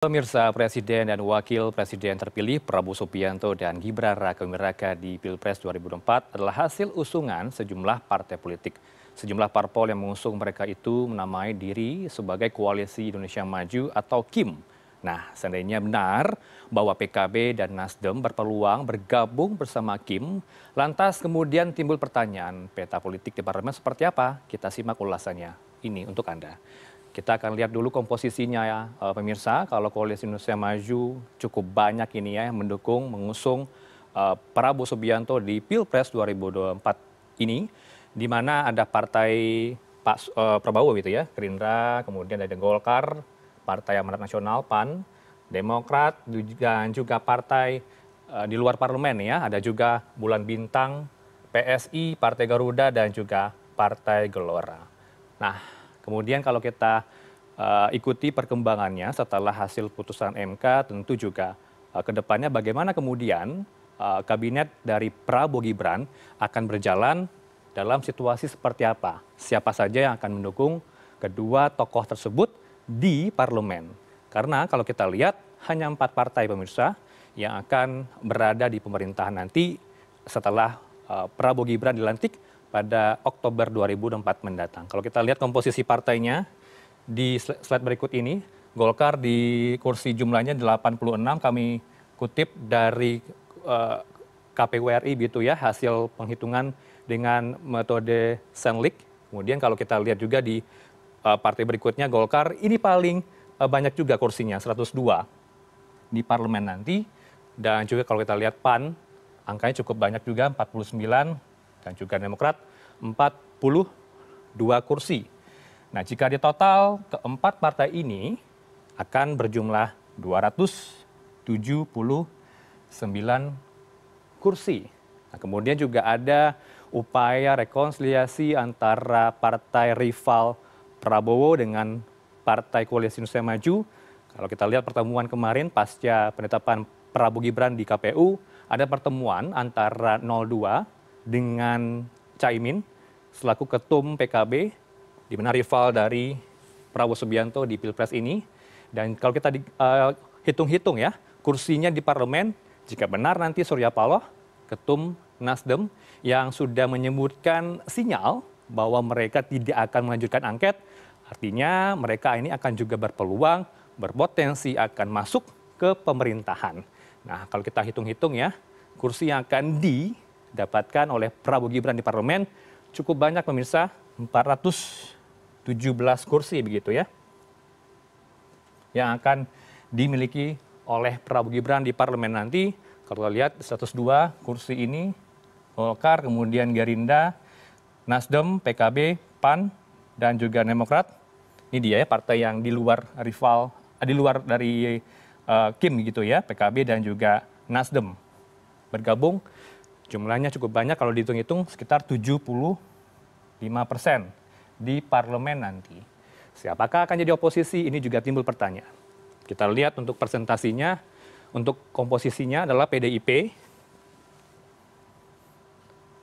Pemirsa Presiden dan Wakil Presiden terpilih Prabowo Subianto dan Gibran Raka Miraka di Pilpres 2024 adalah hasil usungan sejumlah partai politik. Sejumlah parpol yang mengusung mereka itu menamai diri sebagai Koalisi Indonesia Maju atau KIM. Nah, seandainya benar bahwa PKB dan Nasdem berpeluang bergabung bersama KIM, lantas kemudian timbul pertanyaan peta politik di parlemen seperti apa? Kita simak ulasannya ini untuk Anda. Kita akan lihat dulu komposisinya ya eh, pemirsa. Kalau Koalisi Indonesia Maju cukup banyak ini ya yang mendukung mengusung uh, Prabowo Subianto di Pilpres 2024 ini di mana ada partai Pak uh, Prabowo gitu ya, Gerindra, kemudian ada Golkar, Partai Amanat Nasional PAN, Demokrat dan juga partai uh, di luar parlemen ya, ada juga Bulan Bintang, PSI, Partai Garuda dan juga Partai Gelora. Nah, kemudian kalau kita eh, ikuti perkembangannya setelah hasil putusan mk tentu juga eh, ke depannya bagaimana kemudian eh, kabinet dari prabowo gibran akan berjalan dalam situasi seperti apa siapa saja yang akan mendukung kedua tokoh tersebut di parlemen karena kalau kita lihat hanya empat partai pemirsa yang akan berada di pemerintahan nanti setelah Prabowo Gibran dilantik pada Oktober 2004 mendatang. Kalau kita lihat komposisi partainya di slide berikut ini, Golkar di kursi jumlahnya 86 kami kutip dari uh, eh, KPU RI gitu ya hasil penghitungan dengan metode Senlik. Kemudian kalau kita lihat juga di uh, partai berikutnya Golkar ini paling uh, banyak juga kursinya 102 di parlemen nanti dan juga kalau kita lihat PAN angkanya cukup banyak juga 49 dan juga Demokrat 42 kursi. Nah, jika di total keempat partai ini akan berjumlah 279 kursi. Nah, kemudian juga ada upaya rekonsiliasi antara partai rival Prabowo dengan partai koalisi Indonesia Maju. Kalau kita lihat pertemuan kemarin pasca penetapan Prabowo Gibran di KPU, ada pertemuan antara 02 dengan caimin selaku ketum pkb di mana rival dari Prabowo Subianto di Pilpres ini. Dan kalau kita eh, hitung-hitung uh, ya, kursinya di parlemen, jika benar nanti Surya Paloh, ketum Nasdem, yang sudah menyebutkan sinyal bahwa mereka tidak akan melanjutkan angket, artinya mereka ini akan juga berpeluang, berpotensi akan masuk ke pemerintahan. Nah, kalau kita hitung-hitung ya, kursi yang akan di dapatkan oleh Prabowo Gibran di parlemen cukup banyak pemirsa 417 kursi begitu ya yang akan dimiliki oleh Prabowo Gibran di parlemen nanti. Kalau lihat 102 kursi ini Golkar, kemudian Gerinda Nasdem, PKB, PAN dan juga Demokrat. Ini dia ya partai yang di luar rival eh, di luar dari uh, Kim gitu ya, PKB dan juga Nasdem bergabung Jumlahnya cukup banyak kalau dihitung-hitung sekitar 75 persen di parlemen nanti. Siapakah akan jadi oposisi? Ini juga timbul pertanyaan. Kita lihat untuk presentasinya, untuk komposisinya adalah PDIP.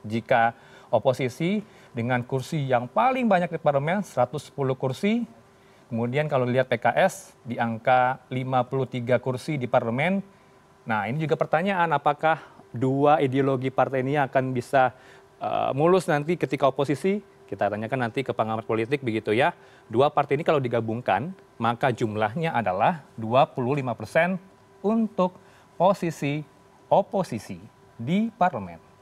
Jika oposisi dengan kursi yang paling banyak di parlemen, 110 kursi, Kemudian kalau lihat PKS di angka 53 kursi di parlemen. Nah, ini juga pertanyaan apakah dua ideologi partai ini akan bisa uh, mulus nanti ketika oposisi? Kita tanyakan nanti ke pengamat politik begitu ya. Dua partai ini kalau digabungkan, maka jumlahnya adalah 25 persen untuk posisi oposisi di parlemen.